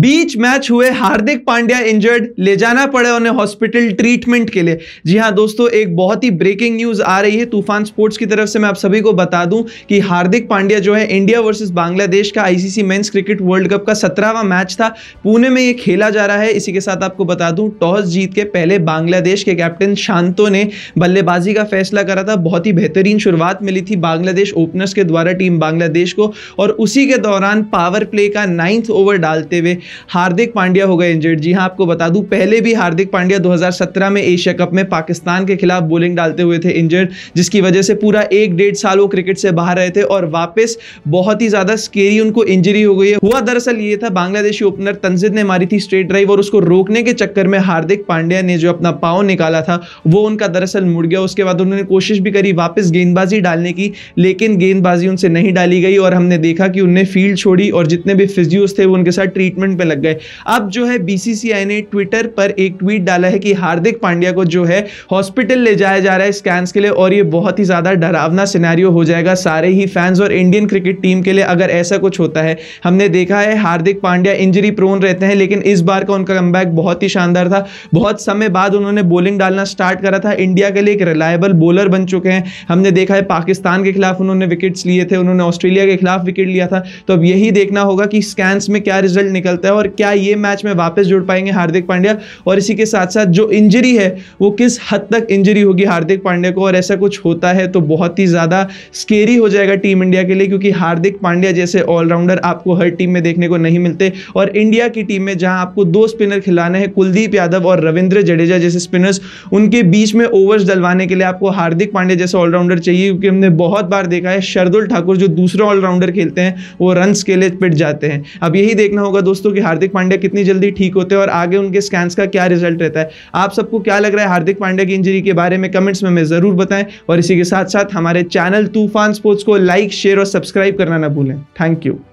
बीच match हुए हार्दिक Pandya injured ले जाना पड़े उन्हें हॉस्पिटल ट्रीटमेंट के लिए जी हाँ दोस्तों एक बहुत ही ब्रेकिंग न्यूज़ आ रही है तूफान स्पोर्ट्स की तरफ से मैं आप सभी को बता दूं कि हार्दिक पांड्या जो है इंडिया वर्सेस बांग्लादेश का ICC men's cricket world cup का सत्रहवा मैच था पुणे में ये खेला जा रहा है इसी के साथ आपको बता दूं टॉस जीत के पहले बांग्लादेश के कैप्टन शांतो ने बल्लेबाजी का फैसला करा था बहुत ही बेहतरीन शुरुआत मिली थी बांग्लादेश ओपनर्स के द्वारा टीम बांग्लादेश को और उसी के दौरान पावर प्ले का नाइन्थ ओवर डालते हुए हार्दिक पांड्या हो गए इंजर्ड जी हाँ आपको बता दूं पहले भी हार्दिक पांड्या 2017 में एशिया कप में पाकिस्तान के खिलाफ बॉलिंग डालते हुए थे इंजर्ड जिसकी वजह से पूरा एक डेढ़ साल वो क्रिकेट से बाहर रहे थे और वापस बहुत ही ज़्यादा स्केरी उनको इंजरी हो गई है हुआ दरअसल ये था बांग्लादेशी ओपनर तंजिद ने मारी थी स्ट्रेट ड्राइव और उसको रोकने के चक्कर में हार्दिक पांड्या ने जो अपना पाव निकाला था वो उनका दरअसल मुड़ गया उसके बाद उन्होंने कोशिश भी करी वापस गेंदबाजी डालने की लेकिन गेंदबाजी उनसे नहीं डाली गई और हमने देखा कि उनने फील्ड छोड़ी और जितने भी फिजियोज थे वो उनके साथ ट्रीटमेंट ट्रेंड पे लग गए अब जो है बीसीसीआई ने ट्विटर पर एक ट्वीट डाला है कि हार्दिक पांड्या को जो है हॉस्पिटल ले जाया जा रहा है स्कैन्स के लिए और ये बहुत ही ज़्यादा डरावना सिनेरियो हो जाएगा सारे ही फैंस और इंडियन क्रिकेट टीम के लिए अगर ऐसा कुछ होता है हमने देखा है हार्दिक पांड्या इंजरी प्रोन रहते हैं लेकिन इस बार का उनका कम बहुत ही शानदार था बहुत समय बाद उन्होंने बॉलिंग डालना स्टार्ट करा था इंडिया के लिए एक रिलायबल बॉलर बन चुके हैं हमने देखा है पाकिस्तान के खिलाफ उन्होंने विकेट्स लिए थे उन्होंने ऑस्ट्रेलिया के खिलाफ विकेट लिया था तो अब यही देखना होगा कि स्कैंस में क्या रिजल्ट निकलता करता है और क्या ये मैच में वापस जुड़ पाएंगे हार्दिक पांड्या और इसी के साथ साथ जो इंजरी है वो किस हद तक इंजरी होगी हार्दिक पांड्या को और ऐसा कुछ होता है तो बहुत ही ज़्यादा स्केरी हो जाएगा टीम इंडिया के लिए क्योंकि हार्दिक पांड्या जैसे ऑलराउंडर आपको हर टीम में देखने को नहीं मिलते और इंडिया की टीम में जहाँ आपको दो स्पिनर खिलाने हैं कुलदीप यादव और रविंद्र जडेजा जैसे स्पिनर्स उनके बीच में ओवर्स डलवाने के लिए आपको हार्दिक पांड्या जैसे ऑलराउंडर चाहिए क्योंकि हमने बहुत बार देखा है शरदुल ठाकुर जो दूसरे ऑलराउंडर खेलते हैं वो रन के लिए पिट जाते हैं अब यही देखना होगा दोस्तों दोस्तों कि हार्दिक पांड्या कितनी जल्दी ठीक होते हैं और आगे उनके स्कैंस का क्या रिजल्ट रहता है आप सबको क्या लग रहा है हार्दिक पांड्या की इंजरी के बारे में कमेंट्स में हमें ज़रूर बताएं और इसी के साथ साथ हमारे चैनल तूफान स्पोर्ट्स को लाइक शेयर और सब्सक्राइब करना ना भूलें थैंक यू